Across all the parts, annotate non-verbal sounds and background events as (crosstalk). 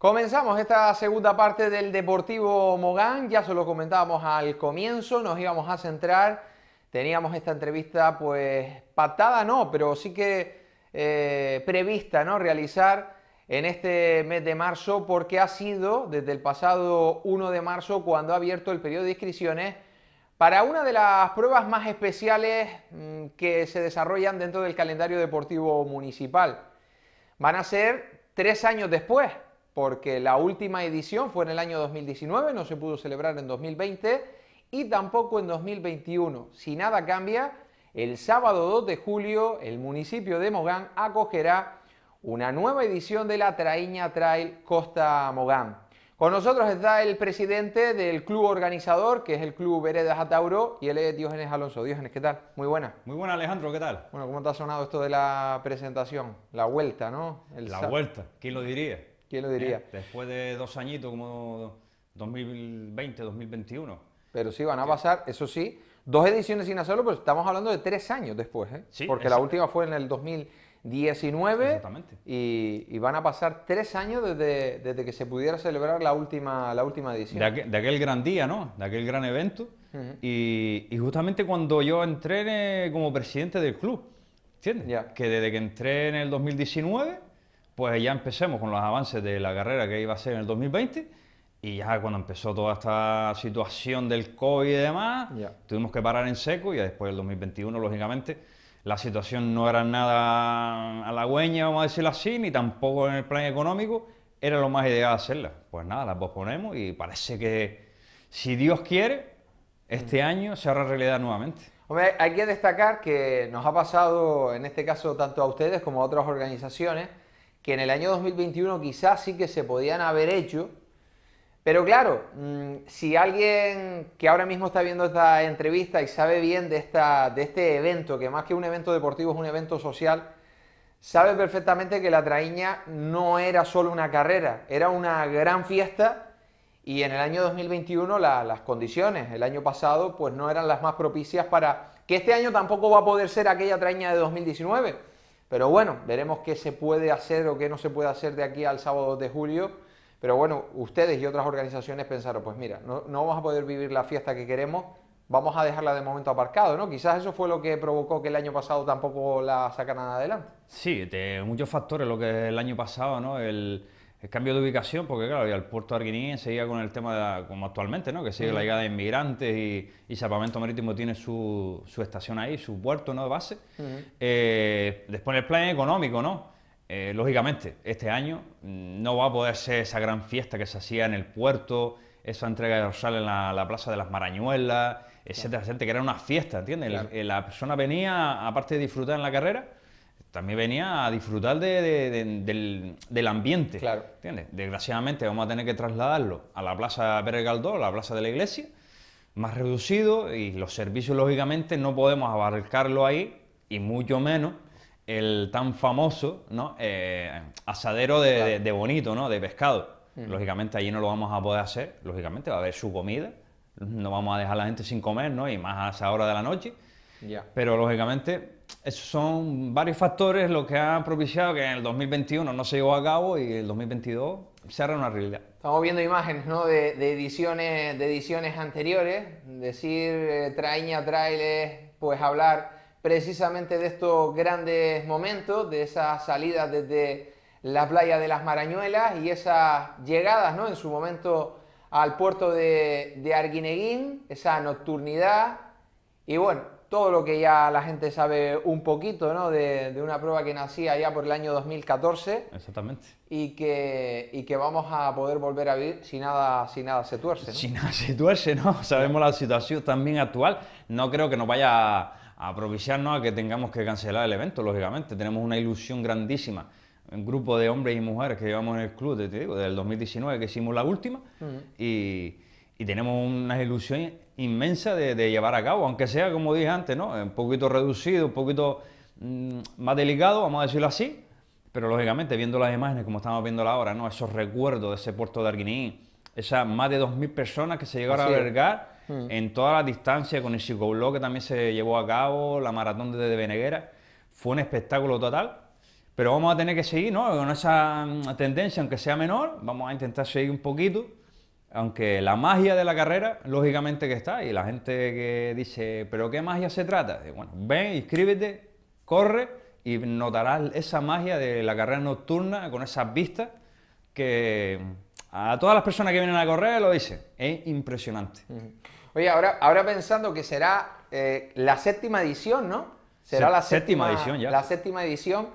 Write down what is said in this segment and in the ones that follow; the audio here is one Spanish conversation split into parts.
Comenzamos esta segunda parte del Deportivo Mogán, ya se lo comentábamos al comienzo, nos íbamos a centrar, teníamos esta entrevista pues patada no, pero sí que eh, prevista, ¿no? Realizar en este mes de marzo porque ha sido desde el pasado 1 de marzo cuando ha abierto el periodo de inscripciones para una de las pruebas más especiales mm, que se desarrollan dentro del calendario deportivo municipal. Van a ser tres años después porque la última edición fue en el año 2019, no se pudo celebrar en 2020 y tampoco en 2021. Si nada cambia, el sábado 2 de julio el municipio de Mogán acogerá una nueva edición de la Traíña Trail Costa Mogán. Con nosotros está el presidente del club organizador, que es el club Veredas Atauro, y el es Diógenes Alonso. Diógenes, ¿qué tal? Muy buena. Muy buena, Alejandro, ¿qué tal? Bueno, ¿cómo te ha sonado esto de la presentación? La vuelta, ¿no? la vuelta, ¿quién lo diría? ¿Quién lo eh, diría? después de dos añitos, como 2020, 2021. Pero sí, van a pasar, eso sí, dos ediciones sin hacerlo, pero estamos hablando de tres años después, ¿eh? Sí, Porque la última fue en el 2019. Exactamente. Y, van a pasar tres años desde, que se pudiera celebrar la última, la última edición. De aquel, gran día, ¿no? De aquel gran evento. y, justamente cuando yo entré eh, como presidente del club, ¿entiendes? Que desde que entré en el 2019 pues ya empecemos con los avances de la carrera que iba a ser en el 2020. Y ya cuando empezó toda esta situación del COVID y demás, tuvimos que parar en seco y después del 2021, lógicamente, la situación no era nada halagüeña, vamos a decirlo así, ni tampoco en el plan económico, era lo más ideal hacerla. Pues nada, la posponemos y parece que, si Dios quiere, este mm. año se hará realidad nuevamente. Hombre, hay que destacar que nos ha pasado, en este caso, tanto a ustedes como a otras organizaciones, que en el año 2021 quizás sí que se podían haber hecho. Pero claro, mm, si alguien que ahora mismo está viendo esta entrevista y sabe bien de, esta, de este evento, que más que un evento deportivo es un evento social, sabe perfectamente que la Traíña no era solo una carrera, era una gran fiesta y en el año 2021 las condiciones, el año pasado, pues no eran las más propicias para que este año tampoco va a poder ser aquella Traíña de 2019 pero bueno, veremos qué se puede hacer o qué no se puede hacer de aquí al sábado de julio. Pero bueno, ustedes y otras organizaciones pensaron, pues mira, no, vamos a poder vivir la fiesta que queremos, vamos a dejarla de momento aparcado, ¿no? Quizás eso fue lo que provocó que el año pasado tampoco la sacaran adelante. Sí, de muchos factores, lo que el año pasado, ¿no? El, el cambio de ubicación, porque claro, y puerto puerto se seguía con el tema, de como actualmente, ¿no? que sigue la llegada de inmigrantes y, y Marítimo tiene su, su, estación ahí, su puerto ¿no? de base. Eh, después el plan económico, ¿no? Eh, lógicamente, este año mm, no va a poder ser esa gran fiesta que se hacía en el puerto, esa entrega de dorsal en la, Plaza de las Marañuelas, etcétera, que era una fiesta, ¿entiendes? Eh, la persona venía, aparte de disfrutar en la carrera, también venía a disfrutar del, ambiente. Claro. ¿entiendes? Desgraciadamente vamos a tener que trasladarlo a la Plaza Pérez a la Plaza de la Iglesia, más reducido y los servicios, lógicamente, no podemos abarcarlo ahí y mucho menos el tan famoso ¿no? Eh, asadero de, bonito, ¿no? de pescado. Lógicamente allí no lo vamos a poder hacer, lógicamente va a haber su comida, no vamos a dejar a la gente sin comer, ¿no? y más a esa hora de la noche pero lógicamente, esos son varios factores lo que ha propiciado que en el 2021 no se llevó a cabo y el 2022 se hará una realidad. Estamos viendo imágenes ¿no? de, ediciones, de ediciones anteriores, decir eh, traíña, traña, pues hablar precisamente de estos grandes momentos, de esas salidas desde la playa de las Marañuelas y esas llegadas ¿no? en su momento al puerto de, de Arguineguín, esa nocturnidad. Y bueno, todo lo que ya la gente sabe un poquito, ¿no? De, una prueba que nacía ya por el año 2014. Exactamente. Y que, y que vamos a poder volver a vivir si nada, si nada se tuerce. Si nada se tuerce, ¿no? (laughs) Sabemos la situación también actual. No creo que nos vaya a, a a que tengamos que cancelar el evento, lógicamente. Tenemos una ilusión grandísima un grupo de hombres y mujeres que llevamos en el club, te digo, del 2019 que hicimos la última y y tenemos una ilusión inmensa de, llevar a cabo, aunque sea, como dije antes, ¿no? un poquito reducido, un poquito mm, más delicado, vamos a decirlo así, pero lógicamente viendo las imágenes como estamos viendo ahora, ¿no? esos recuerdos de ese puerto de Arguiní, esas más de 2.000 personas que se llegaron a albergar mm. en toda la distancia con el psicoblog que también se llevó a cabo, la maratón de Beneguera, fue un espectáculo total. Pero vamos a tener que seguir, ¿no? Con esa mm, tendencia, aunque sea menor, vamos a intentar seguir un poquito aunque la magia de la carrera, lógicamente que está, y la gente que dice, pero ¿qué magia se trata? bueno, ven, inscríbete, corre y notarás esa magia de la carrera nocturna con esas vistas que a todas las personas que vienen a correr lo dicen, es impresionante. Oye, ahora, ahora pensando que será eh, la séptima edición, ¿no? Será la séptima, edición ya. La séptima edición.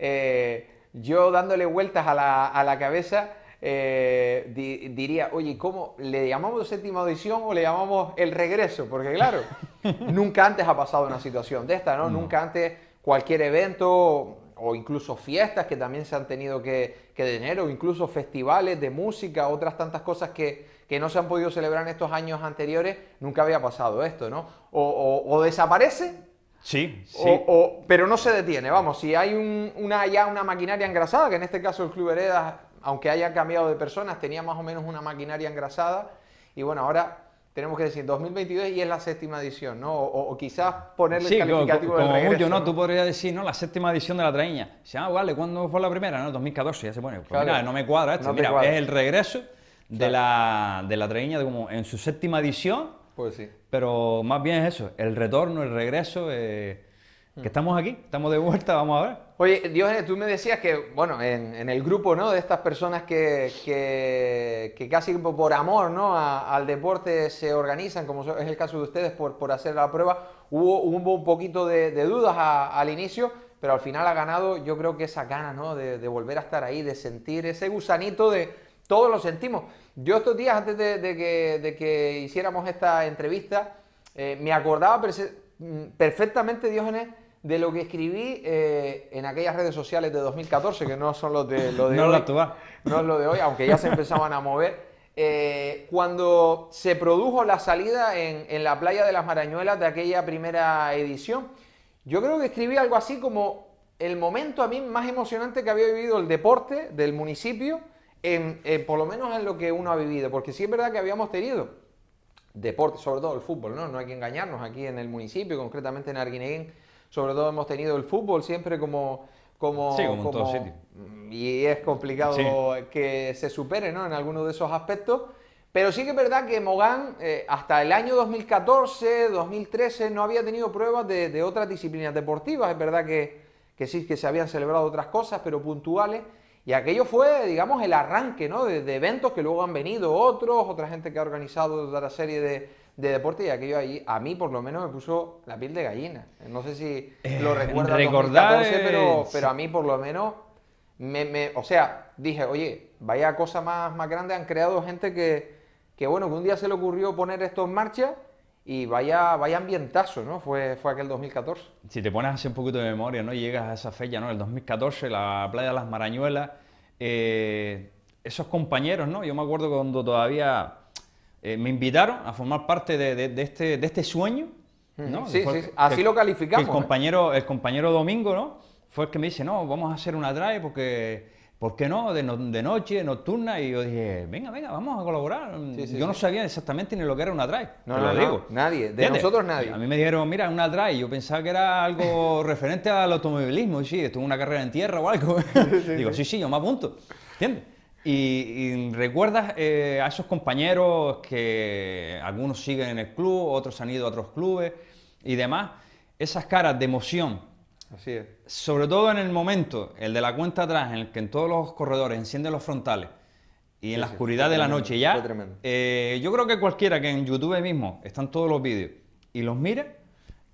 Eh, yo dándole vueltas a la, a la cabeza, eh, diría, oye, ¿cómo le llamamos séptima edición o le llamamos el regreso? Porque claro, (laughs) nunca antes ha pasado una situación de esta, ¿no? Nunca antes cualquier evento o incluso fiestas que también se han tenido que, que tener, o incluso festivales de música, otras tantas cosas que, no se han podido celebrar en estos años anteriores, nunca había pasado esto, ¿no? O, desaparece Sí, sí. O, pero no se detiene, vamos, si hay una, ya una maquinaria engrasada, que en este caso el Club Heredas aunque haya cambiado de personas, tenía más o menos una maquinaria engrasada. Y bueno, ahora tenemos que decir 2022 y es la séptima edición, ¿no? O, quizás ponerle el calificativo como, del regreso, mucho, ¿no? Tú podrías decir, ¿no? La séptima edición de la traña. vale, ¿cuándo fue la primera? No, 2014, ya se pone. Pues no me cuadra esto. mira, es el regreso de la, de la como en su séptima edición. Pues sí. Pero más bien es eso, el retorno, el regreso. Eh, Mm. que estamos aquí, estamos de vuelta, vamos a ver. Oye, Dios, tú me decías que, bueno, en, el grupo, ¿no? De estas personas que, casi por amor, ¿no? al deporte se organizan, como es el caso de ustedes, por, hacer la prueba, hubo, un poquito de, dudas al inicio, pero al final ha ganado, yo creo que esa gana, ¿no? De, volver a estar ahí, de sentir ese gusanito de... Todos lo sentimos. Yo estos días, antes de, que, hiciéramos esta entrevista, eh, me acordaba Mm, perfectamente, Diógenes, de lo que escribí eh, en aquellas redes sociales de 2014, que no son los de, (laughs) no hoy. es lo de hoy, aunque ya se (laughs) empezaban a mover. Eh, cuando se produjo la salida en, la playa de las Marañuelas de aquella primera edición, yo creo que escribí algo así como el momento a mí más emocionante que había vivido el deporte del municipio, eh, por lo menos en lo que uno ha vivido, porque sí es verdad que habíamos tenido deporte, sobre todo el fútbol, ¿no? No hay que engañarnos aquí en el municipio, concretamente en Arguineguén, sobre todo hemos tenido el fútbol siempre como... como, mm, Y es complicado que se supere, ¿no? En alguno de esos aspectos. Pero sí que es verdad que Mogán eh, hasta el año 2014, 2013 no había tenido pruebas de, otras disciplinas deportivas. Es verdad que, que sí, que se habían celebrado otras cosas, pero puntuales. Y aquello fue, digamos, el arranque ¿no? de, eventos que luego han venido otros, otra gente que ha organizado la serie de, deportes y aquello ahí, a mí por lo menos me puso la piel de gallina. No sé si lo eh, recuerdas, pero, pero a mí por lo menos, me, o sea, dije, oye, vaya cosa más, más grande, han creado gente que, que, bueno, que un día se le ocurrió poner esto en marcha y vaya, vaya ambientazo, ¿no? Fue, fue aquel 2014. Si te pones así un poquito de memoria, ¿no? Llegas a esa fecha, ¿no? El 2014, la playa de las Marañuelas. Eh, esos compañeros, ¿no? Yo me acuerdo cuando todavía eh, me invitaron a formar parte de, de, este, de este, sueño, ¿no? Sí, sí, así lo calificamos. El ¿eh? compañero, el compañero Domingo, ¿no? Fue el que me dice, no, vamos a hacer una drive porque ¿por qué no? De, noche, nocturna, y yo dije, venga, venga, vamos a colaborar. yo no sabía exactamente ni lo que era una drive, no, lo digo. nadie, de nosotros nadie. A mí me dijeron, mira, una drive, yo pensaba que era algo (laughs) referente al automovilismo, y sí, esto una carrera en tierra o algo. (laughs) digo, sí, sí, yo me apunto, ¿entiendes? Y, recuerdas eh, a esos compañeros que algunos siguen en el club, otros han ido a otros clubes y demás, esas caras de emoción Así Sobre todo en el momento, el de la cuenta atrás, en el que en todos los corredores encienden los frontales y en la oscuridad de la noche ya. Eh, yo creo que cualquiera que en YouTube mismo están todos los vídeos y los mire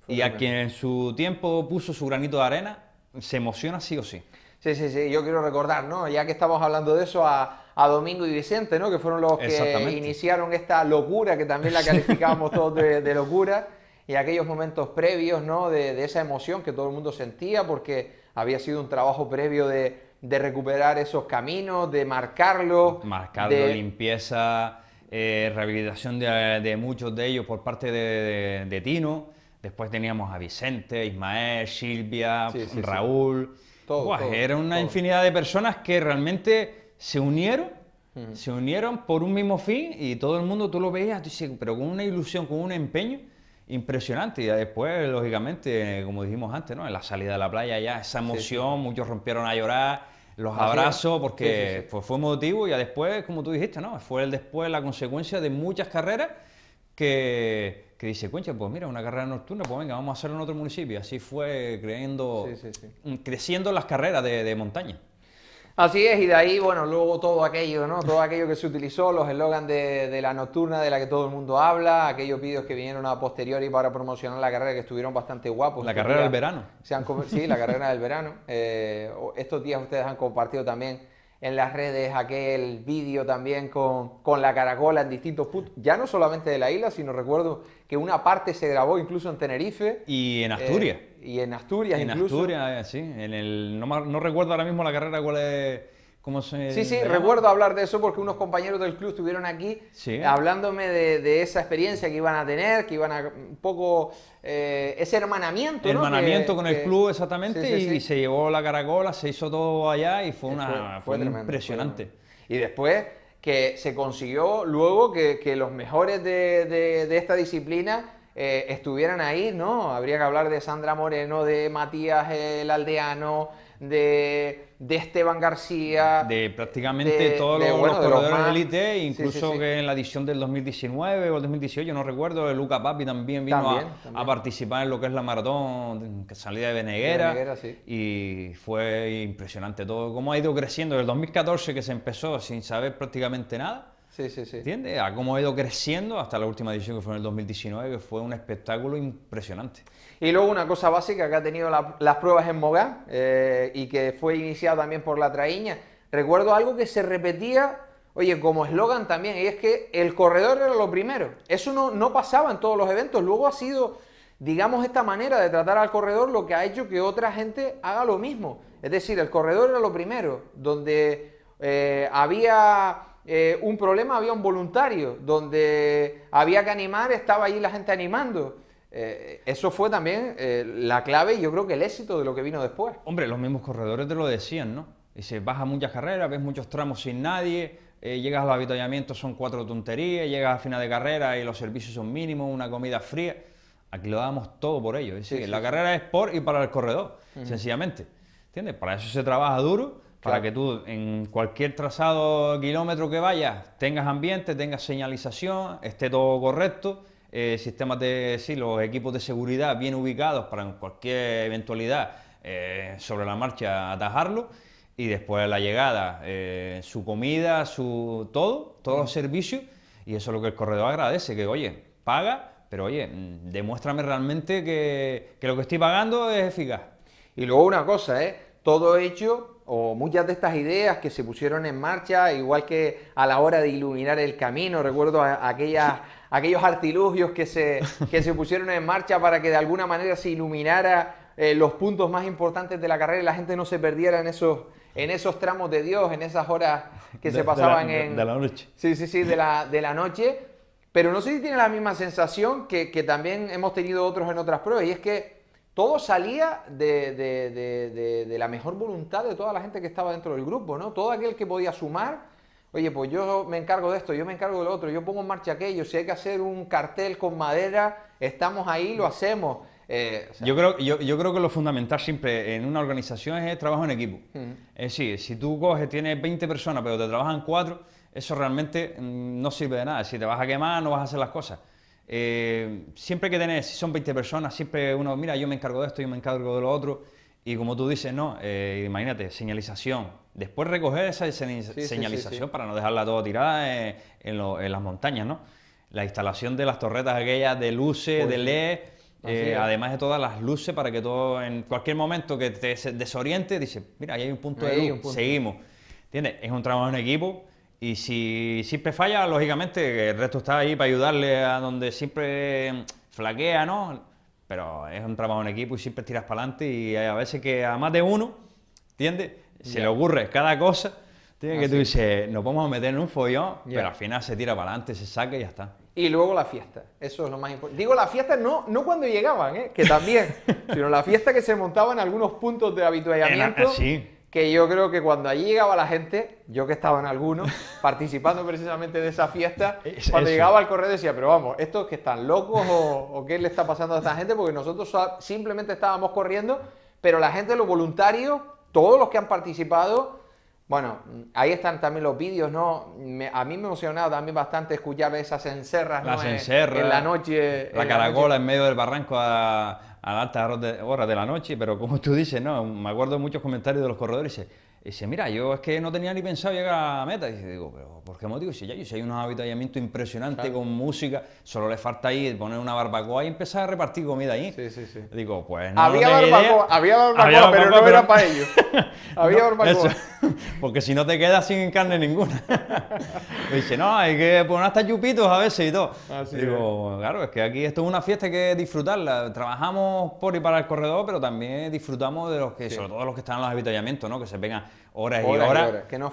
y a quien en su tiempo puso su granito de arena, se emociona sí o sí. Sí, sí, sí, yo quiero recordar, ¿no? Ya que estamos hablando de eso, a, Domingo y Vicente, ¿no? Que fueron los que iniciaron esta locura, que también la calificábamos todos de, de locura y aquellos momentos previos ¿no? de, esa emoción que todo el mundo sentía porque había sido un trabajo previo de, recuperar esos caminos, de marcarlo. Marcarlo, de... limpieza, eh, rehabilitación de, muchos de ellos por parte de, Tino. Después teníamos a Vicente, Ismael, Silvia, Raúl. era una infinidad de personas que realmente se unieron, se unieron por un mismo fin y todo el mundo, tú lo veías, pero con una ilusión, con un empeño impresionante. Y después, lógicamente, como dijimos antes, ¿no? En la salida de la playa ya esa emoción, muchos rompieron a llorar, los abrazos, porque Fue, motivo. Y después, como tú dijiste, ¿no? Fue el después la consecuencia de muchas carreras que, que dice, concha, pues mira, una carrera nocturna, pues venga, vamos a hacerlo en otro municipio. Así fue creyendo, mm, creciendo las carreras de montaña. Así es, y de ahí, bueno, luego todo aquello, ¿no? Todo aquello que se utilizó, los eslogans de, la nocturna de la que todo el mundo habla, aquellos vídeos que vinieron a posteriori para promocionar la carrera que estuvieron bastante guapos. La carrera del verano. Se sí, la carrera del verano. Eh, estos días ustedes han compartido también en las redes, aquel vídeo también con, con, la caracola en distintos puntos, ya no solamente de la isla, sino recuerdo que una parte se grabó incluso en Tenerife. Y en Asturias. Eh, y en Asturias incluso. En Asturias, eh, sí. En el, no, no, recuerdo ahora mismo la carrera cuál es sí, sí, recuerdo hablar de eso porque unos compañeros del club estuvieron aquí hablándome de, esa experiencia que iban a tener, que iban a un poco eh, ese hermanamiento. Hermanamiento con el club, exactamente, y se llevó la caracola, se hizo todo allá y fue, eh, una, fue, impresionante. y después que se consiguió luego que, los mejores de, esta disciplina eh, estuvieran ahí, ¿no? Habría que hablar de Sandra Moreno, de Matías el Aldeano, de de Esteban García. De prácticamente todo todos los, corredores élite, incluso que en la edición del 2019 o el 2018, no recuerdo, Luca Papi también vino a, participar en lo que es la maratón, salida de Beneguera. y fue impresionante todo, cómo ha ido creciendo. el 2014 que se empezó sin saber prácticamente nada Sí, sí, sí. ¿Entiendes? A cómo ha ido creciendo hasta la última edición que fue en el 2019, que fue un espectáculo impresionante. Y luego una cosa básica que ha tenido las pruebas en Mogán eh, y que fue iniciada también por la Traíña. Recuerdo algo que se repetía, oye, como eslogan también, y es que el corredor era lo primero. Eso no, pasaba en todos los eventos. Luego ha sido, digamos, esta manera de tratar al corredor lo que ha hecho que otra gente haga lo mismo. Es decir, el corredor era lo primero, donde eh, había eh, un problema, había un voluntario, donde había que animar, estaba ahí la gente animando. Eh, eso fue también eh, la clave y yo creo que el éxito de lo que vino después. Hombre, los mismos corredores te lo decían, ¿no? Dice, vas muchas carreras, ves muchos tramos sin nadie, llegas al avituallamiento, son cuatro tonterías, llegas a final de carrera y los servicios son mínimos, una comida fría. Aquí lo damos todo por ello. es decir la carrera es por y para el corredor, sencillamente. ¿Entiendes? Para eso se trabaja duro para que tú en cualquier trazado, kilómetro que vayas, tengas ambiente, tengas señalización, esté todo correcto, eh, sistemas de, sí, los equipos de seguridad bien ubicados para en cualquier eventualidad eh, sobre la marcha atajarlo y después la llegada, eh, su comida, su todo, todos los mm. servicios y eso es lo que el corredor agradece, que oye, paga, pero oye, mm, demuéstrame realmente que, lo que estoy pagando es eficaz. Y luego una cosa, ¿eh? todo hecho o muchas de estas ideas que se pusieron en marcha, igual que a la hora de iluminar el camino, recuerdo aquellas, aquellos artilugios que se, se pusieron en marcha para que de alguna manera se iluminara eh, los puntos más importantes de la carrera y la gente no se perdiera en esos, en esos tramos de Dios, en esas horas que se pasaban en... De la noche. Sí, sí, sí, de la, de la noche. Pero no sé si tiene la misma sensación que, que también hemos tenido otros en otras pruebas, y es que todo salía de, la mejor voluntad de toda la gente que estaba dentro del grupo, ¿no? Todo aquel que podía sumar, oye, pues yo me encargo de esto, yo me encargo del otro, yo pongo en marcha aquello, si hay que hacer un cartel con madera, estamos ahí, lo hacemos. Eh, yo, creo, yo, creo que lo fundamental siempre en una organización es el trabajo en equipo. Es decir, si tú coges, tienes 20 personas, pero te trabajan 4, eso realmente mm, no sirve de nada. Si te vas a quemar, no vas a hacer las cosas. Eh, siempre que tenés si son 20 personas, siempre uno, mira, yo me encargo de esto, yo me encargo de lo otro. Y como tú dices, no, eh, imagínate, señalización. Después recoger esa señalización para no dejarla toda tirada en, las montañas, ¿no? La instalación de las torretas aquellas de luces, pues de LED, eh, además de todas las luces para que todo, en cualquier momento que te desoriente, dice, mira, ahí hay un punto de luz, seguimos. ¿Entiendes? Es un trabajo en equipo y si siempre falla, lógicamente el resto está ahí para ayudarle a donde siempre flaquea, ¿no? Pero es un trabajo en equipo y siempre tiras para adelante y a veces que a más de uno, ¿entiendes? Se le ocurre cada cosa. Tiene que tú dices, nos vamos a meter en un follón, pero al final se tira para adelante, se saca y ya está. Y luego la fiesta, eso es lo más importante. Digo la fiesta no, no cuando llegaban, ¿eh? que también, (laughs) sino la fiesta que se montaba en algunos puntos de habituallamiento. sí que yo creo que cuando allí llegaba la gente, yo que estaba en algunos, (laughs) participando precisamente de esa fiesta, cuando llegaba al correo decía, pero vamos, ¿estos que están locos o, qué le está pasando a esta gente? Porque nosotros simplemente estábamos corriendo, pero la gente, los voluntarios, todos los que han participado, bueno, ahí están también los vídeos, ¿no? a mí me emocionaba también bastante escuchar esas encerras, en, la noche. La caracola en medio del barranco a, a altas horas de, la noche, pero como tú dices, no, me acuerdo muchos comentarios de los corredores, y dice, mira, yo es que no tenía ni pensado llegar a la meta. Y digo, pero ¿por qué motivo? Y ya, yo si hay unos avitallamientos impresionantes con música, solo le falta ahí poner una barbacoa y empezar a repartir comida ahí. Sí, sí, sí. Digo, pues no. Había, barbacoa, había barbacoa, barbacoa, pero no era para ellos. (laughs) había barbacoa. (laughs) Porque si no te quedas sin carne ninguna. (laughs) dice, no, hay que poner hasta chupitos a veces y todo. digo, claro, es que aquí esto es una fiesta, que disfrutarla. Trabajamos por y para el corredor, pero también disfrutamos de los que, sobre todo los que están en los avitallamientos, ¿no? Que se vengan horas y horas. horas, y horas. Que no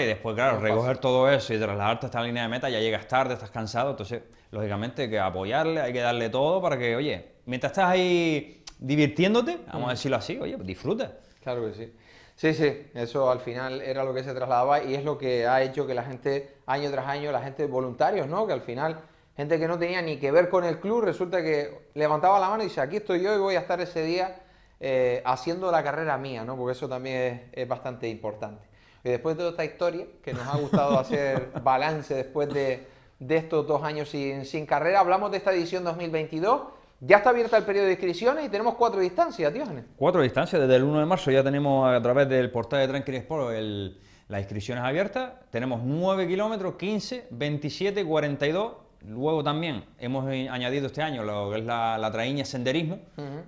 y después, claro, recoger todo eso y trasladarte hasta la línea de meta, ya llegas tarde, estás cansado. Entonces, lógicamente, hay que apoyarle, hay que darle todo para que, oye, mientras estás ahí divirtiéndote, vamos a mm. decirlo así, oye, disfruta. Claro que sí. Sí, sí, eso al final era lo que se trasladaba y es lo que ha hecho que la gente, año tras año, la gente voluntarios, ¿no? Que al final, gente que no tenía ni que ver con el club, resulta que levantaba la mano y dice, aquí estoy yo y voy a estar ese día eh, haciendo la carrera mía, ¿no? Porque eso también es, bastante importante. Y después de toda esta historia, que nos ha gustado hacer (laughs) balance después de, estos dos años sin, carrera, hablamos de esta edición 2022. Ya está abierta el periodo de inscripciones y tenemos cuatro distancias, tío. Cuatro distancias, desde el 1 de marzo ya tenemos a través del portal de Tranquil Sport el, las inscripciones abiertas. Tenemos 9 kilómetros, 15, 27, 42 Luego también hemos añadido este año lo que es la, la traíña senderismo,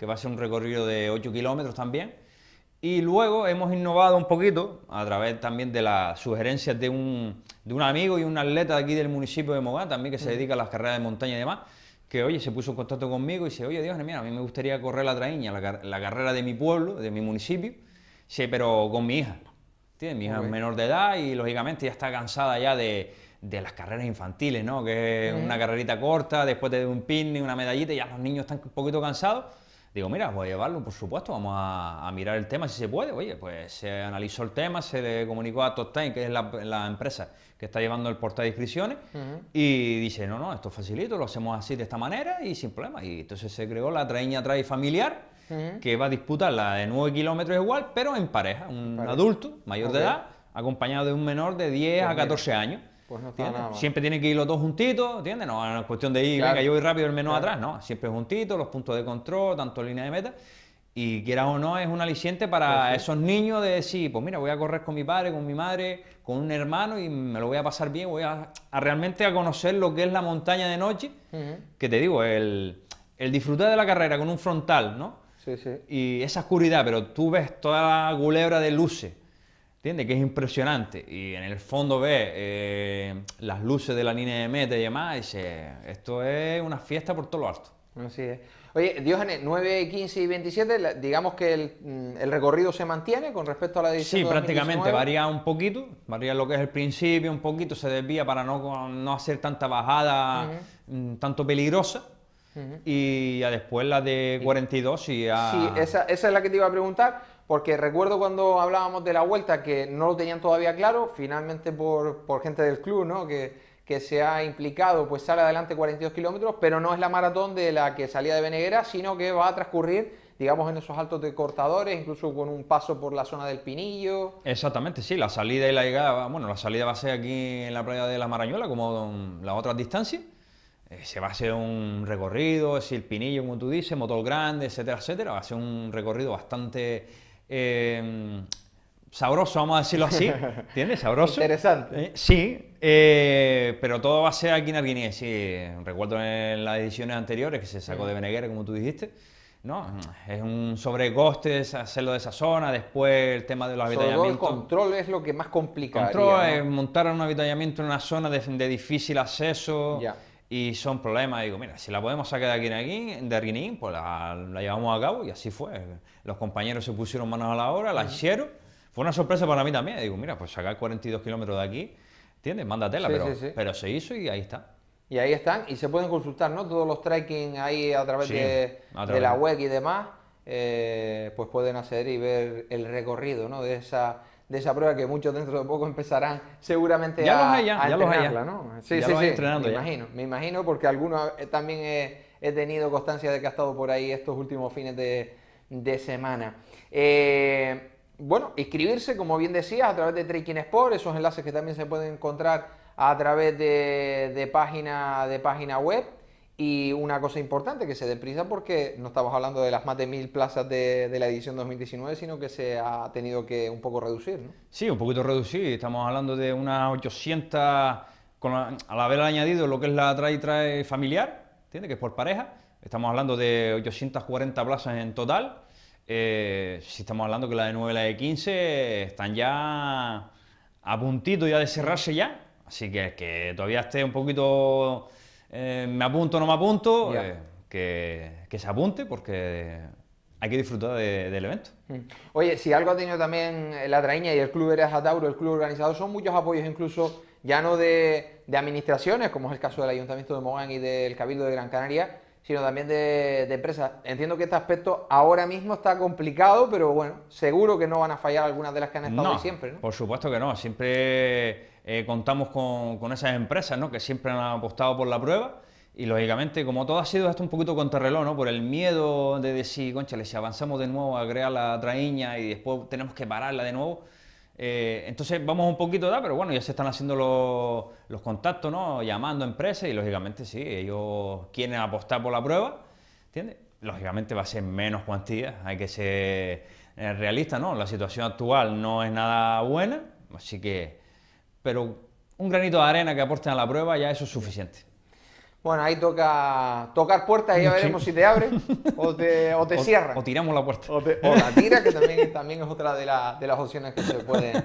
que va a ser un recorrido de 8 kilómetros también. Y luego hemos innovado un poquito a través también de las sugerencias de un, de un amigo y un atleta de aquí del municipio de Mogán, también que se dedica a las carreras de montaña y demás, que oye, se puso en contacto conmigo y dice, oye, Dios, mira, a mí me gustaría correr la traíña, la, carrera de mi pueblo, de mi municipio, sí, pero con mi hija. ¿Entiendes? Mi hija es menor de edad y lógicamente ya está cansada ya de, de las carreras infantiles, ¿no? Que es una carrerita corta, después de un y una medallita, y ya los niños están un poquito cansados. Digo, mira, voy a llevarlo, por supuesto, vamos a, mirar el tema si se puede. Oye, pues se analizó el tema, se le comunicó a time que es la, empresa que está llevando el portal de inscripciones, y dice, no, no, esto es facilito, lo hacemos así de esta manera y sin problema. Y entonces se creó la traíña trae familiar, que va a disputar la de 9 kilómetros igual, pero en pareja, un adulto mayor de edad, acompañado de un menor de 10 pues a 14 años. Pues siempre tienen que ir los dos juntitos, ¿entiendes? No, es cuestión de ir, claro. venga, yo voy rápido, el menú atrás, no. Siempre juntitos, los puntos de control, tanto línea de meta. Y quieras o no, es un aliciente para pues esos niños de decir, pues mira, voy a correr con mi padre, con mi madre, con un hermano y me lo voy a pasar bien, voy a, realmente a conocer lo que es la montaña de noche, que te digo, el, el, disfrutar de la carrera con un frontal, ¿no? Sí, sí. Y esa oscuridad, pero tú ves toda la culebra de luces, ¿Entiendes? Que es impresionante. Y en el fondo ve eh, las luces de la línea de meta y demás, y dice, esto es una fiesta por todo lo alto. Así es. Oye, Diógenes, 9, 15 y 27, digamos que mm, el, recorrido se mantiene con respecto a la edición. Sí, prácticamente, varía un poquito, varía lo que es el principio, un poquito, se desvía para no, no hacer tanta bajada mm, tanto peligrosa. Y ya después la de 42 y Sí, esa, esa es la que te iba a preguntar porque recuerdo cuando hablábamos de la vuelta que no lo tenían todavía claro, finalmente por, gente del club, ¿no? Que, que se ha implicado, pues sale adelante 42 kilómetros, pero no es la maratón de la que salía de Beneguera, sino que va a transcurrir, digamos, en esos altos de cortadores, incluso con un paso por la zona del Pinillo. Exactamente, sí, la salida y la llegada, bueno, la salida va a ser aquí en la playa de la Marañuela, como las otras distancias. Eh, se va a hacer un recorrido, es el Pinillo, como tú dices, Motor Grande, etcétera, etcétera. Va a ser un recorrido bastante Em, sabroso, vamos a decirlo así. ¿Entiendes? (laughs) Sabroso. Interesante. Eh, sí, eh, pero todo va a ser aquí en Arguinés. Sí, recuerdo en las ediciones anteriores que se sacó de Beneguer, como tú dijiste. ¿no? Es un sobrecoste hacerlo de esa zona, después el tema de los el control es lo que más complica. Control es eh, montar un avitallamiento en una zona de, de difícil acceso. Ya y son problemas. digo, mira, si la podemos sacar de aquí en aquí, de aquí pues la, llevamos a cabo y así fue. Los compañeros se pusieron manos a la obra, la hicieron. Fue una sorpresa para mí también. Digo, mira, pues sacar 42 kilómetros de aquí, ¿entiendes? Mándatela, pero, pero se hizo y ahí está. Y ahí están, y se pueden consultar, ¿no? Todos los trekking ahí a través, de, la web y demás, eh, pues pueden hacer y ver el recorrido, ¿no? De esa de esa prueba que muchos dentro de poco empezarán seguramente a, los hay ya, los hay ¿no? Sí, sí, sí, entrenando me imagino, me imagino porque algunos eh, también he, tenido constancia de que ha estado por ahí estos últimos fines de, semana. Eh, bueno, inscribirse, como bien decías, a través de Trekking Sport, esos enlaces que también se pueden encontrar a través de página, de página web. Y una cosa importante, que se deprisa porque no estamos hablando de las más de mil plazas de, la edición 2019, sino que se ha tenido que un poco reducir, ¿no? Sí, un poquito reducir. Estamos hablando de unas 800, con la, al haber añadido lo que es la trae trae familiar, tiene Que es por pareja. Estamos hablando de 840 plazas en total. Eh, si estamos hablando que la de 9 y la de 15 están ya a puntito ya de cerrarse ya. Así que es que todavía esté un poquito eh, me apunto o no me apunto, eh, que, se apunte porque hay que disfrutar del evento. Mm. Oye, si algo ha tenido también la Traíña y el Club Eres Atauro, el club organizado, son muchos apoyos incluso ya no de, administraciones, como es el caso del Ayuntamiento de Mogán y del Cabildo de Gran Canaria, sino también de, empresas. Entiendo que este aspecto ahora mismo está complicado, pero bueno, seguro que no van a fallar algunas de las que han estado siempre. ¿no? Por supuesto que no, siempre eh, contamos con, con, esas empresas ¿no? que siempre han apostado por la prueba. Y lógicamente, como todo ha sido hasta un poquito contrarreloj, ¿no? Por el miedo de decir, conchale, si avanzamos de nuevo a crear la traíña y después tenemos que pararla de nuevo. Eh, entonces vamos un poquito da, pero bueno, ya se están haciendo los, los, contactos, ¿no? Llamando a empresas y lógicamente sí, ellos quieren apostar por la prueba, Lógicamente va a ser menos cuantía, hay que ser eh, realista, ¿no? La situación actual no es nada buena, así que pero un granito de arena que aporten a la prueba ya eso es suficiente. Bueno, ahí toca tocar puertas y ya veremos si te abre o te, o te (laughs) o, cierra. O tiramos la puerta. O, la tira, que también, también es otra de, de, las opciones que se pueden,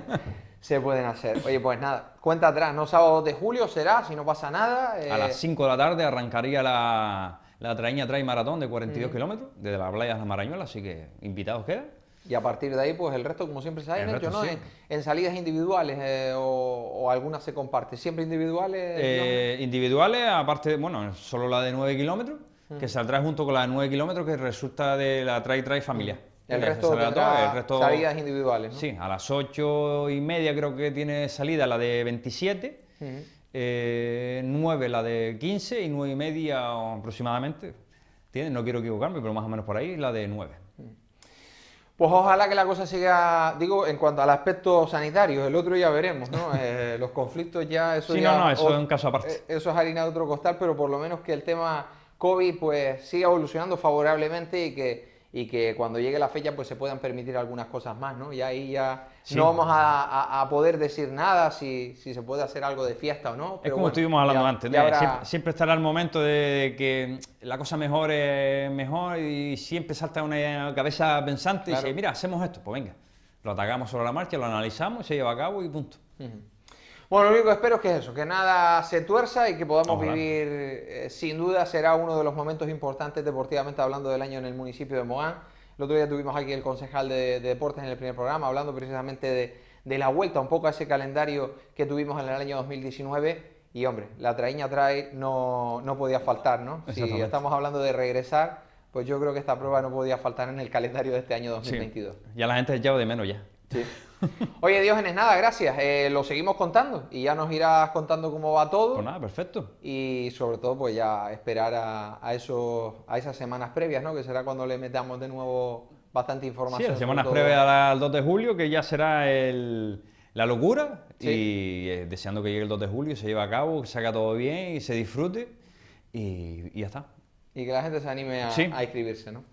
se pueden hacer. Oye, pues nada, cuenta atrás, no sábado de julio será, si no pasa nada. A las 5 eh, de la tarde arrancaría la, la Traíña Trail Maratón de 42 mm. kilómetros, desde la playa de la Marañuela, así que invitados quedan. Y a partir de ahí, pues el resto, como siempre se ha hecho, ¿no? En, salidas individuales eh, o, o, algunas se comparte. ¿Siempre individuales? Eh, individuales, aparte, bueno, solo la de 9 kilómetros, mm. que saldrá junto con la de 9 kilómetros, que resulta de la trae trae familiar. Mm. El resto, el resto, salidas individuales. Sí, a las 8 y media creo que tiene salida la de 27, 9 mm. eh, la de 15 y 9 y media aproximadamente. Tiene, no quiero equivocarme, pero más o menos por ahí la de 9. Pues ojalá que la cosa siga, digo, en cuanto al aspecto sanitario, el otro ya veremos, ¿no? Eh, (laughs) los conflictos ya, eso no, no, eso es un caso aparte. Eh, eso es harina de otro costal, pero por lo menos que el tema COVID pues siga evolucionando favorablemente y que, y que cuando llegue la fecha pues se puedan permitir algunas cosas más, ¿no? Y ahí ya no vamos a, poder decir nada si, se puede hacer algo de fiesta o no. es como estuvimos hablando antes, siempre, estará el momento de que la cosa mejor es mejor y siempre salta una cabeza pensante y dice, mira, hacemos esto, pues venga, lo atacamos sobre la marcha, lo analizamos, se lleva a cabo y punto. Bueno, lo único que espero es que eso, que nada se tuerza y que podamos vivir, eh, sin duda será uno de los momentos importantes deportivamente hablando del año en el municipio de Moán. El otro día tuvimos aquí el concejal de, deportes en el primer programa hablando precisamente de, la vuelta un poco a ese calendario que tuvimos en el año 2019 y hombre, la traíña trae no, podía faltar, ¿no? Si estamos hablando de regresar, pues yo creo que esta prueba no podía faltar en el calendario de este año 2022. Ya la gente lleva de menos ya. (laughs) Oye, Dios Diógenes, nada, gracias. Eh, lo seguimos contando y ya nos irás contando cómo va todo. Pues nada, perfecto. Y sobre todo, pues ya esperar a, esos, a esas semanas previas, ¿no? Que será cuando le metamos de nuevo bastante información. Sí, las semanas previas al 2 de julio, que ya será la locura. Y eh, deseando que llegue el 2 de julio, se lleve a cabo, que se haga todo bien y se disfrute. Y, ya está. Y que la gente se anime a, a inscribirse, ¿no?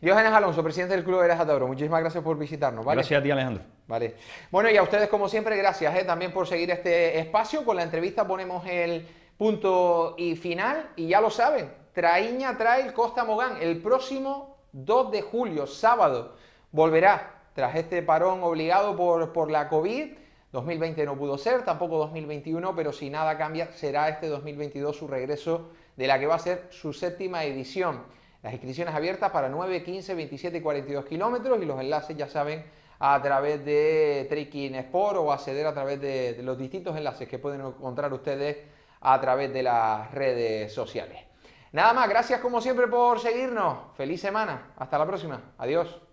Diógenes Alonso, presidente del Club de Eras Atauro, muchísimas gracias por visitarnos. Gracias a ti, Alejandro. Vale. Bueno, y a ustedes, como siempre, gracias eh, también por seguir este espacio. Con la entrevista ponemos el punto y final. Y ya lo saben, Traíña Trail Costa Mogán, el próximo 2 de julio, sábado, volverá tras este parón obligado por, por la COVID. 2020 no pudo ser, tampoco 2021, pero si nada cambia, será este 2022 su regreso de la que va a ser su séptima edición. Las inscripciones abiertas para 9, 15, 27 y 42 kilómetros y los enlaces ya saben a través de Trekking Sport o acceder a través de, de los distintos enlaces que pueden encontrar ustedes a través de las redes sociales. Nada más, gracias como siempre por seguirnos. Feliz semana. Hasta la próxima. Adiós.